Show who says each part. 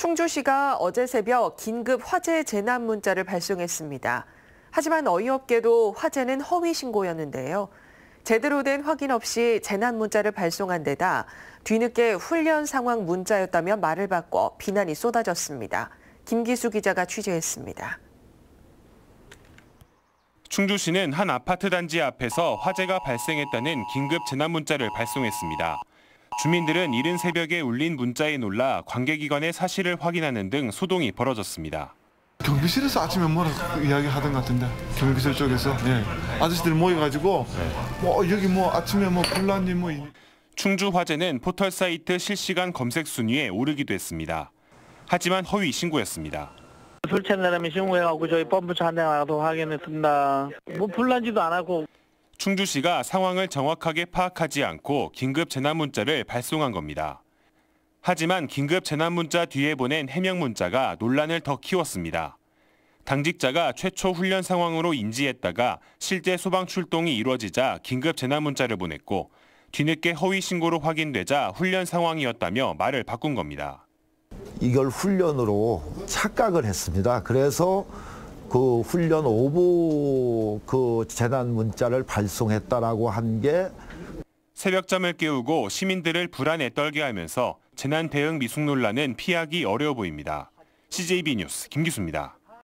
Speaker 1: 충주시가 어제 새벽 긴급 화재 재난 문자를 발송했습니다. 하지만 어이없게도 화재는 허위 신고였는데요. 제대로 된 확인 없이 재난 문자를 발송한 데다 뒤늦게 훈련 상황 문자였다며 말을 바꿔 비난이 쏟아졌습니다. 김기수 기자가 취재했습니다.
Speaker 2: 충주시는 한 아파트 단지 앞에서 화재가 발생했다는 긴급 재난 문자를 발송했습니다. 주민들은 이른 새벽에 울린 문자에 놀라 관계기관의 사실을 확인하는 등 소동이 벌어졌습니다.
Speaker 3: 경비실에서 아침에 뭐라 이야기 하던 같은데 경비실 쪽에서 예.
Speaker 2: 아저씨들 모여가지고 뭐
Speaker 3: 여기 뭐 아침에 뭐
Speaker 2: 분란이 뭐 충주 화재는 포털 사이트 실시간 검색 순위에 오르기도 했습니다. 하지만 허위 신고였습니다. 술 취한 사람이 신고해가지고 저희 펌프차 한대 와서
Speaker 3: 확인했습니다. 뭐 불난지도 않았고
Speaker 2: 충주시가 상황을 정확하게 파악하지 않고 긴급 재난 문자를 발송한 겁니다. 하지만 긴급 재난 문자 뒤에 보낸 해명 문자가 논란을 더 키웠습니다. 당직자가 최초 훈련 상황으로 인지했다가 실제 소방 출동이 이루어지자 긴급 재난 문자를 보냈고 뒤늦게 허위 신고로 확인되자 훈련 상황이었다며 말을 바꾼 겁니다.
Speaker 4: 이걸 훈련으로 착각을 했습니다. 그래서 그 훈련 오보 그 재난 문자를 발송했다라고 한 게
Speaker 2: 새벽잠을 깨우고 시민들을 불안에 떨게 하면서 재난 대응 미숙 논란은 피하기 어려워 보입니다. CJB 뉴스 김기수입니다.